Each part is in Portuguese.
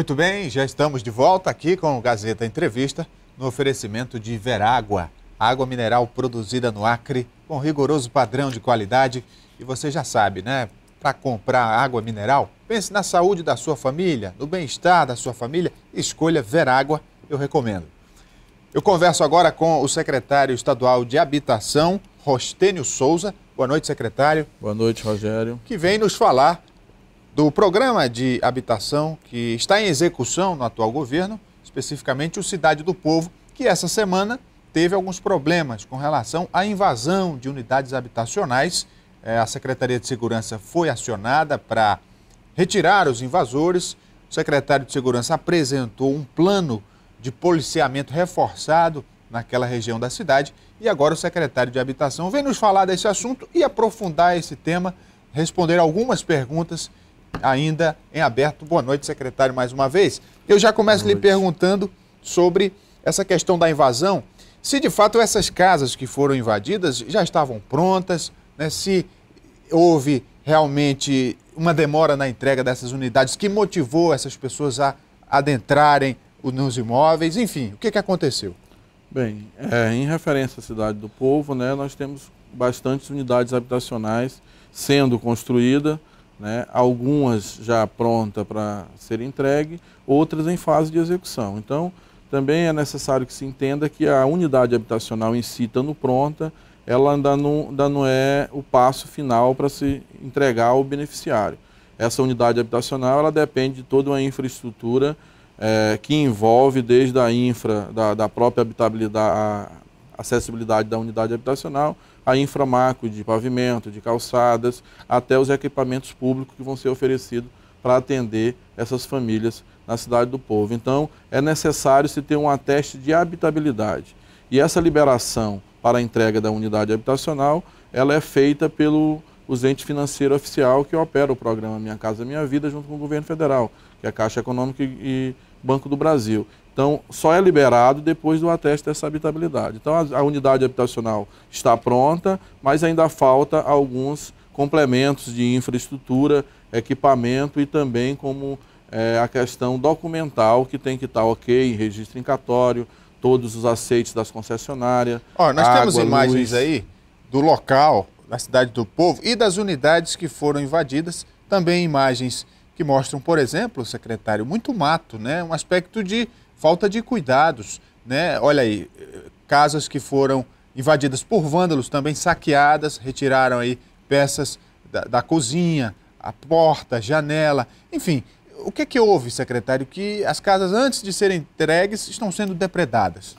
Muito bem, já estamos de volta aqui com o Gazeta Entrevista no oferecimento de Verágua, água mineral produzida no Acre com rigoroso padrão de qualidade. E você já sabe, né? Para comprar água mineral, pense na saúde da sua família, no bem-estar da sua família, escolha Verágua, eu recomendo. Eu converso agora com o secretário estadual de Habitação, Rostênio Souza. Boa noite, secretário. Boa noite, Rogério. Que vem nos falar do programa de habitação que está em execução no atual governo, especificamente o Cidade do Povo, que essa semana teve alguns problemas com relação à invasão de unidades habitacionais. É, a Secretaria de Segurança foi acionada para retirar os invasores. O secretário de Segurança apresentou um plano de policiamento reforçado naquela região da cidade. E agora o secretário de Habitação vem nos falar desse assunto e aprofundar esse tema, responder algumas perguntas ainda em aberto. Boa noite, secretário, mais uma vez. Eu já começo lhe perguntando sobre essa questão da invasão. Se de fato essas casas que foram invadidas já estavam prontas, né? se houve realmente uma demora na entrega dessas unidades que motivou essas pessoas a adentrarem nos imóveis, enfim, o que, que aconteceu? Bem, é, em referência à Cidade do Povo, né, nós temos bastantes unidades habitacionais sendo construídas né? Algumas já pronta para ser entregue, outras em fase de execução. Então, também é necessário que se entenda que a unidade habitacional em si, estando pronta, ela ainda não, ainda não é o passo final para se entregar ao beneficiário. Essa unidade habitacional ela depende de toda uma infraestrutura é, que envolve desde a infra, da, da própria habitabilidade, a acessibilidade da unidade habitacional, a inframaco de pavimento, de calçadas, até os equipamentos públicos que vão ser oferecidos para atender essas famílias na cidade do povo. Então, é necessário se ter um ateste de habitabilidade. E essa liberação para a entrega da unidade habitacional, ela é feita pelo os entes financeiros oficial que opera o programa Minha Casa Minha Vida junto com o governo federal, que é a Caixa Econômica e Banco do Brasil. Então, só é liberado depois do ateste dessa habitabilidade. Então, a, a unidade habitacional está pronta, mas ainda falta alguns complementos de infraestrutura, equipamento e também como é, a questão documental, que tem que estar tá ok em registro todos os aceites das concessionárias. Olha, nós água, temos imagens luz. aí do local, na Cidade do Povo, e das unidades que foram invadidas, também imagens que mostram, por exemplo, secretário, muito mato, né? Um aspecto de falta de cuidados, né? Olha aí, casas que foram invadidas por vândalos, também saqueadas, retiraram aí peças da, da cozinha, a porta, janela, enfim. O que é que houve, secretário, que as casas, antes de serem entregues, estão sendo depredadas?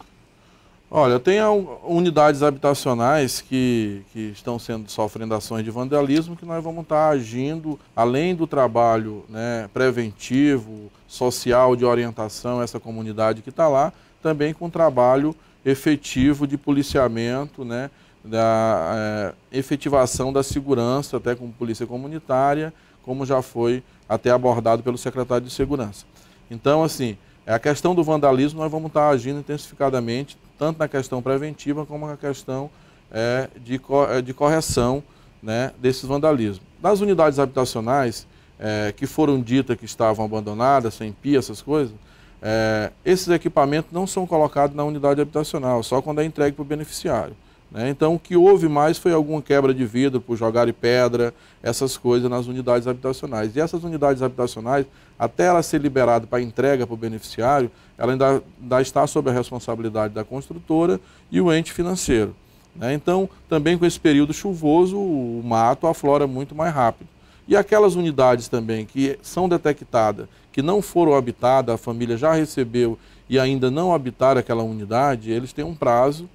Olha, tem unidades habitacionais que, que estão sendo sofrendo ações de vandalismo que nós vamos estar agindo, além do trabalho né, preventivo, social, de orientação a essa comunidade que está lá, também com trabalho efetivo de policiamento, né, da é, efetivação da segurança, até com polícia comunitária, como já foi até abordado pelo secretário de Segurança. Então, assim, é a questão do vandalismo nós vamos estar agindo intensificadamente, tanto na questão preventiva como na questão é, de, co é, de correção né, desses vandalismos. Das unidades habitacionais é, que foram ditas que estavam abandonadas, sem pia, essas coisas, é, esses equipamentos não são colocados na unidade habitacional, só quando é entregue para o beneficiário. Né? Então, o que houve mais foi alguma quebra de vidro por jogar pedra, essas coisas nas unidades habitacionais. E essas unidades habitacionais, até ela ser liberada para entrega para o beneficiário, ela ainda, ainda está sob a responsabilidade da construtora e o ente financeiro. Né? Então, também com esse período chuvoso, o mato aflora muito mais rápido. E aquelas unidades também que são detectadas, que não foram habitadas, a família já recebeu e ainda não habitar aquela unidade, eles têm um prazo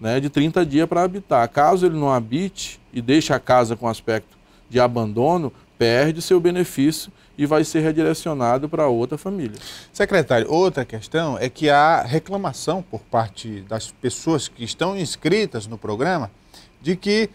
né, de 30 dias para habitar. Caso ele não habite e deixe a casa com aspecto de abandono, perde seu benefício e vai ser redirecionado para outra família. Secretário, outra questão é que há reclamação por parte das pessoas que estão inscritas no programa de que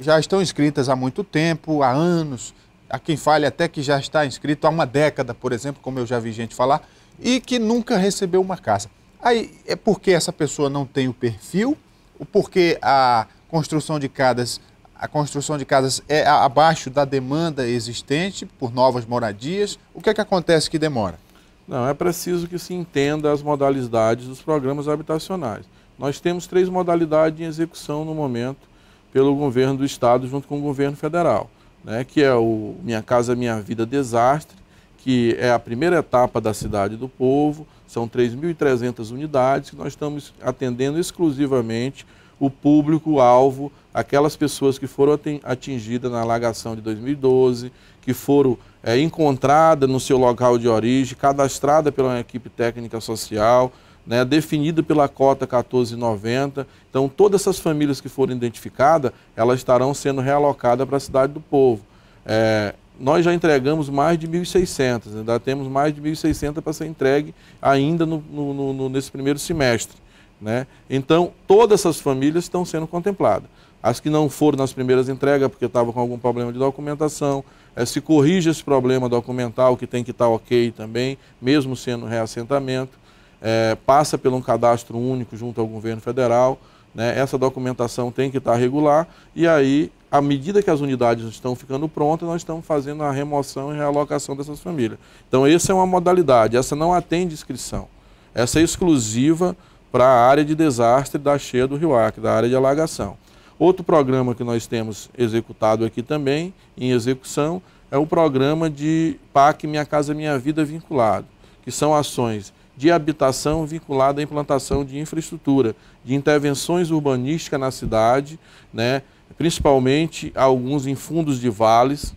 já estão inscritas há muito tempo, há anos, há quem fale até que já está inscrito há uma década, por exemplo, como eu já vi gente falar, e que nunca recebeu uma casa. Aí é porque essa pessoa não tem o perfil porque a construção de casas, a construção de casas é abaixo da demanda existente por novas moradias. O que é que acontece que demora? Não, é preciso que se entenda as modalidades dos programas habitacionais. Nós temos três modalidades em execução no momento pelo governo do estado junto com o governo federal, né, que é o Minha Casa Minha Vida Desastre, que é a primeira etapa da Cidade do Povo, são 3.300 unidades que nós estamos atendendo exclusivamente o público-alvo, aquelas pessoas que foram atingidas na alagação de 2012, que foram é, encontradas no seu local de origem, cadastrada pela equipe técnica social, né, definida pela cota 1490. Então, todas essas famílias que foram identificadas, elas estarão sendo realocadas para a Cidade do Povo. É, nós já entregamos mais de 1.600, né? ainda temos mais de 1.600 para ser entregue ainda no, no, no, nesse primeiro semestre. Né? Então, todas essas famílias estão sendo contempladas. As que não foram nas primeiras entregas porque estavam com algum problema de documentação, é, se corrige esse problema documental que tem que estar tá ok também, mesmo sendo reassentamento, é, passa por um cadastro único junto ao governo federal. Né? Essa documentação tem que estar regular e aí, à medida que as unidades estão ficando prontas, nós estamos fazendo a remoção e realocação dessas famílias. Então, essa é uma modalidade, essa não atende inscrição. Essa é exclusiva para a área de desastre da cheia do Rio Acre, da área de alagação. Outro programa que nós temos executado aqui também, em execução, é o programa de PAC Minha Casa Minha Vida Vinculado, que são ações de habitação vinculada à implantação de infraestrutura, de intervenções urbanísticas na cidade, né, principalmente alguns em fundos de vales,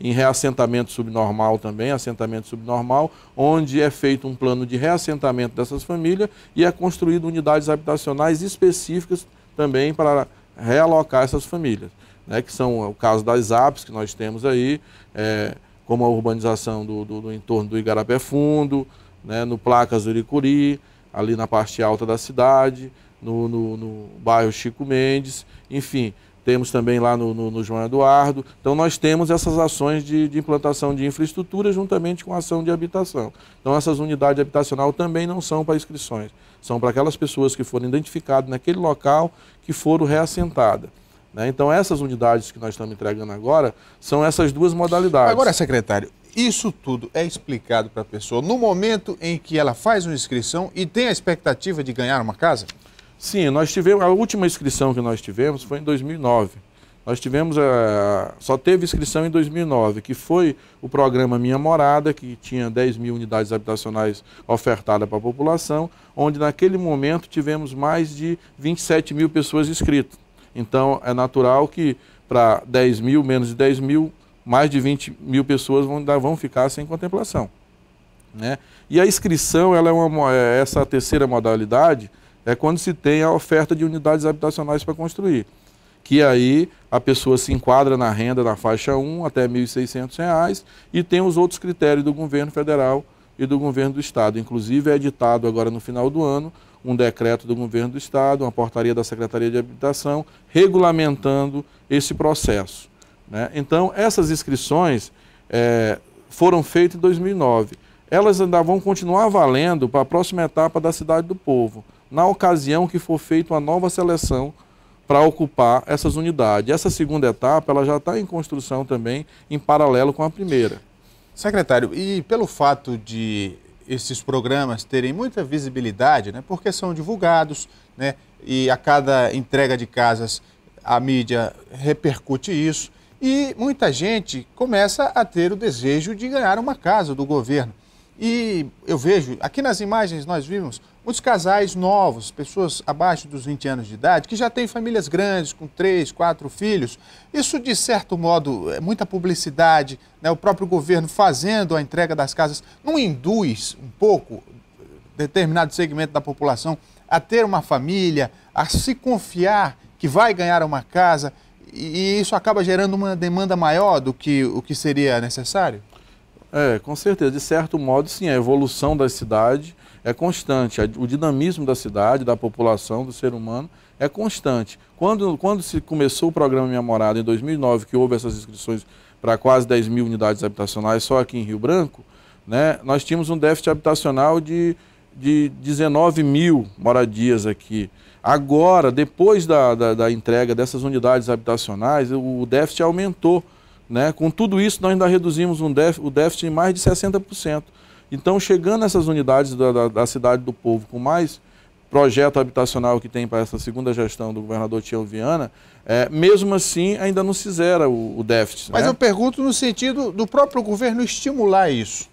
em reassentamento subnormal também, assentamento subnormal, onde é feito um plano de reassentamento dessas famílias e é construído unidades habitacionais específicas também para realocar essas famílias, né, que são o caso das APs que nós temos aí, é, como a urbanização do, do, do entorno do Igarapé Fundo, né, no Placas do Uricuri, ali na parte alta da cidade, no, no, no bairro Chico Mendes, enfim, temos também lá no, no, no, João Eduardo. Então, nós temos essas ações de, de, implantação de infraestrutura juntamente com a ação de habitação. Então, essas unidades habitacionais também não são para inscrições, são para aquelas pessoas que foram identificadas naquele local que foram reassentadas. Né. Então, essas unidades que nós estamos entregando agora são essas duas modalidades. Agora, secretário, isso tudo é explicado para a pessoa no momento em que ela faz uma inscrição e tem a expectativa de ganhar uma casa? Sim, nós tivemos a última inscrição que nós tivemos foi em 2009. Nós tivemos a, eh, só teve inscrição em 2009, que foi o programa Minha Morada, que tinha 10 mil unidades habitacionais ofertadas para a população, onde naquele momento tivemos mais de 27 mil pessoas inscritas. Então é natural que para 10 mil, menos de 10 mil, mais de 20 mil pessoas vão, vão ficar sem contemplação. Né? E a inscrição, ela é uma, é, essa terceira modalidade, é quando se tem a oferta de unidades habitacionais para construir. Que aí a pessoa se enquadra na renda na faixa 1 até R$ 1.600 e tem os outros critérios do governo federal e do governo do estado. Inclusive é editado agora no final do ano um decreto do governo do estado, uma portaria da Secretaria de Habitação regulamentando esse processo. Né? Então, essas inscrições é, foram feitas em 2009. Elas ainda vão continuar valendo para a próxima etapa da Cidade do Povo, na ocasião que for feita uma nova seleção para ocupar essas unidades. Essa segunda etapa ela já está em construção também, em paralelo com a primeira. Secretário, e pelo fato de esses programas terem muita visibilidade, né, porque são divulgados, né, e a cada entrega de casas a mídia repercute isso. E muita gente começa a ter o desejo de ganhar uma casa do governo. E eu vejo, aqui nas imagens nós vimos muitos casais novos, pessoas abaixo dos 20 anos de idade, que já têm famílias grandes, com três, quatro filhos. Isso, de certo modo, é muita publicidade, né? o próprio governo fazendo a entrega das casas, não induz um pouco eh, determinado segmento da população a ter uma família, a se confiar que vai ganhar uma casa e isso acaba gerando uma demanda maior do que o que seria necessário? É, com certeza. De certo modo, sim, a evolução da cidade é constante. O dinamismo da cidade, da população, do ser humano é constante. Quando, quando se começou o programa Minha Morada, em 2009, que houve essas inscrições para quase 10 mil unidades habitacionais só aqui em Rio Branco, né, nós tínhamos um déficit habitacional de, de 19 mil moradias aqui. Agora, depois da, da, da entrega dessas unidades habitacionais, o déficit aumentou. Né? Com tudo isso, nós ainda reduzimos um déficit, o déficit em mais de 60%. Então, chegando essas unidades da, da, da, cidade do povo com mais projeto habitacional que tem para essa segunda gestão do governador Tião Viana, é, mesmo assim ainda não se zera o, o déficit. Mas né? eu pergunto no sentido do próprio governo estimular isso.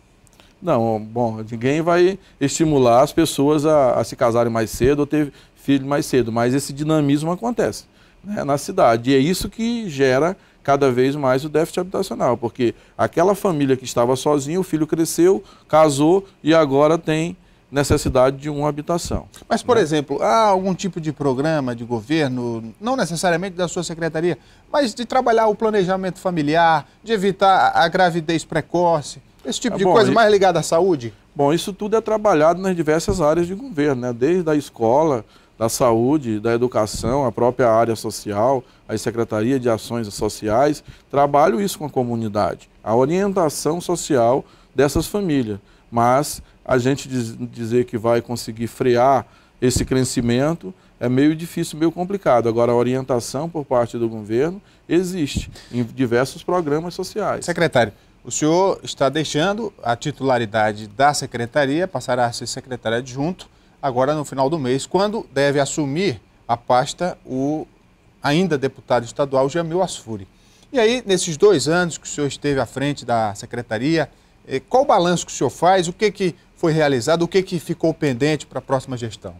Não, bom, ninguém vai estimular as pessoas a, a se casarem mais cedo ou ter filho mais cedo, mas esse dinamismo acontece né, na cidade. E é isso que gera cada vez mais o déficit habitacional, porque aquela família que estava sozinha, o filho cresceu, casou e agora tem necessidade de uma habitação. Mas, por né? exemplo, há algum tipo de programa de governo, não necessariamente da sua secretaria, mas de trabalhar o planejamento familiar, de evitar a gravidez precoce, esse tipo é, de bom, coisa mais ligada à saúde? Bom, isso tudo é trabalhado nas diversas áreas de governo, né? desde a escola da saúde, da educação, a própria área social, a Secretaria de Ações Sociais, trabalham isso com a comunidade, a orientação social dessas famílias. Mas a gente diz, dizer que vai conseguir frear esse crescimento é meio difícil, meio complicado. Agora, a orientação por parte do governo existe em diversos programas sociais. Secretário, o senhor está deixando a titularidade da secretaria, passará a ser secretário adjunto agora no final do mês, quando deve assumir a pasta o ainda deputado estadual Jamil Asfuri. E aí, nesses dois anos que o senhor esteve à frente da secretaria, eh, qual o balanço que o senhor faz? O que, que foi realizado? O que, que ficou pendente para a próxima gestão?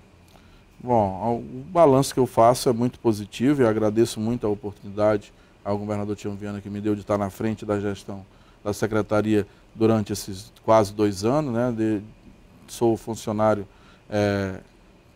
Bom, o balanço que eu faço é muito positivo e agradeço muito a oportunidade ao ah, governador Tião Viana que me deu de estar na frente da gestão da secretaria durante esses quase dois anos. Né? De, sou funcionário é,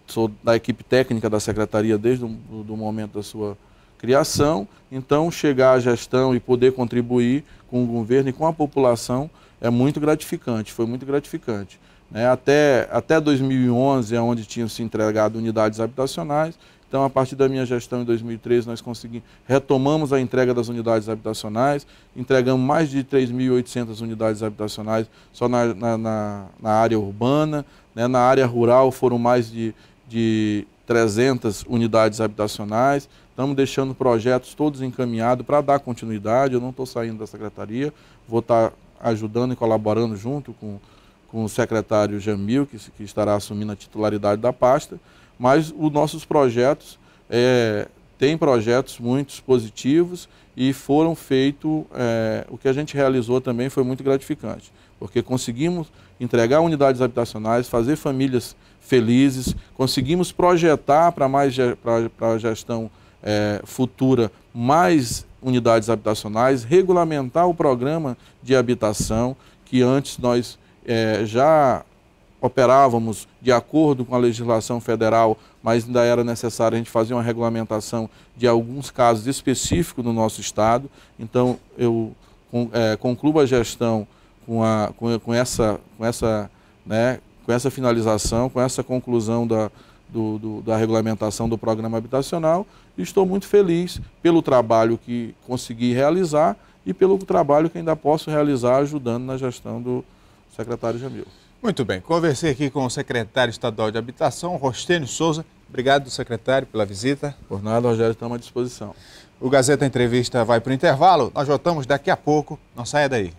sou da equipe técnica da secretaria desde o momento da sua criação, então chegar à gestão e poder contribuir com o governo e com a população é muito gratificante, foi muito gratificante. Né? Até, até 2011 é onde tinham se entregado unidades habitacionais então, a partir da minha gestão em 2013, nós conseguimos, retomamos a entrega das unidades habitacionais, entregamos mais de 3.800 unidades habitacionais só na, na, na área urbana, né? na área rural foram mais de, de 300 unidades habitacionais, estamos deixando projetos todos encaminhados para dar continuidade, eu não estou saindo da secretaria, vou estar ajudando e colaborando junto com, com o secretário Jamil, que, que estará assumindo a titularidade da pasta, mas os nossos projetos é, têm projetos muito positivos e foram feitos, é, o que a gente realizou também foi muito gratificante, porque conseguimos entregar unidades habitacionais, fazer famílias felizes, conseguimos projetar para a gestão é, futura mais unidades habitacionais, regulamentar o programa de habitação, que antes nós é, já operávamos de acordo com a legislação federal, mas ainda era necessário a gente fazer uma regulamentação de alguns casos específicos no nosso Estado. Então, eu é, concluo a gestão com, a, com, com essa, com, essa, né, com essa finalização, com essa conclusão da, do, do, da regulamentação do programa habitacional. E estou muito feliz pelo trabalho que consegui realizar e pelo trabalho que ainda posso realizar ajudando na gestão do secretário Jamil. Muito bem, conversei aqui com o secretário estadual de Habitação, Rostênio Souza. Obrigado, secretário, pela visita. Por nada, Rogério, estamos à disposição. O Gazeta Entrevista vai para o intervalo, nós voltamos daqui a pouco, não saia daí.